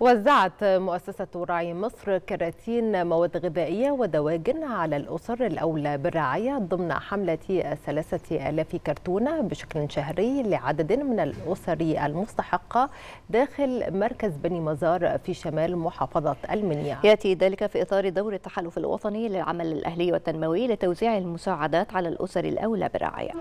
وزعت مؤسسة راعي مصر كراتين مواد غذائية ودواجن على الأسر الأولى بالرعاية ضمن حملة ثلاثة آلاف كرتونة بشكل شهري لعدد من الأسر المستحقة داخل مركز بني مزار في شمال محافظة المنيا يأتي ذلك في إطار دور التحالف الوطني للعمل الأهلي والتنموي لتوزيع المساعدات على الأسر الأولى بالرعاية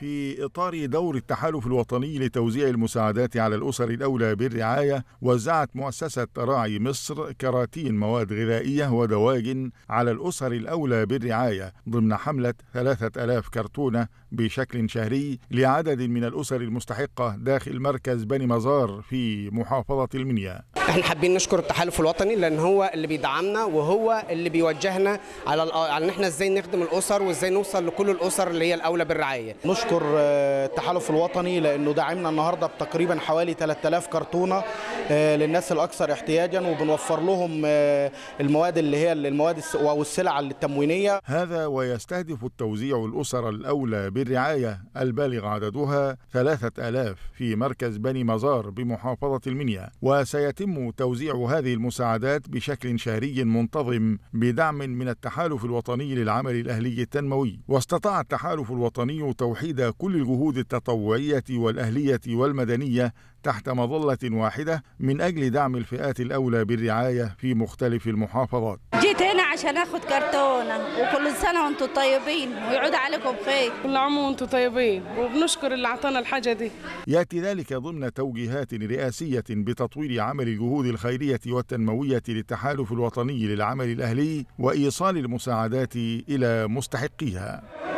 في إطار دور التحالف الوطني لتوزيع المساعدات على الأسر الأولى بالرعاية وزعت مؤسسة راعي مصر كراتين مواد غذائية ودواجن على الأسر الأولى بالرعاية ضمن حملة 3000 كرتونة بشكل شهري لعدد من الأسر المستحقة داخل مركز بني مزار في محافظة المنيا احنا حابين نشكر التحالف الوطني لان هو اللي بيدعمنا وهو اللي بيوجهنا على على ان احنا ازاي نخدم الاسر وازاي نوصل لكل الاسر اللي هي الاولى بالرعايه. نشكر آه، التحالف الوطني لانه دعمنا النهارده بتقريبا حوالي 3000 كرتونه آه، للناس الاكثر احتياجا وبنوفر لهم آه، المواد اللي هي المواد او السلع التموينيه. هذا ويستهدف التوزيع الاسر الاولى بالرعايه البالغ عددها 3000 في مركز بني مزار بمحافظه المنيا وسيتم يتم توزيع هذه المساعدات بشكل شهري منتظم بدعم من التحالف الوطني للعمل الأهلي التنموي واستطاع التحالف الوطني توحيد كل الجهود التطوعية والأهلية والمدنية تحت مظلة واحدة من أجل دعم الفئات الأولى بالرعاية في مختلف المحافظات عشان اخد كرتونه وكل سنه وانتم طيبين ويعود عليكم بخير كل عام وانتم طيبين وبنشكر اللي اعطانا الحاجه دي ياتي ذلك ضمن توجيهات رئاسيه بتطوير عمل الجهود الخيريه والتنمويه للتحالف الوطني للعمل الاهلي وايصال المساعدات الى مستحقيها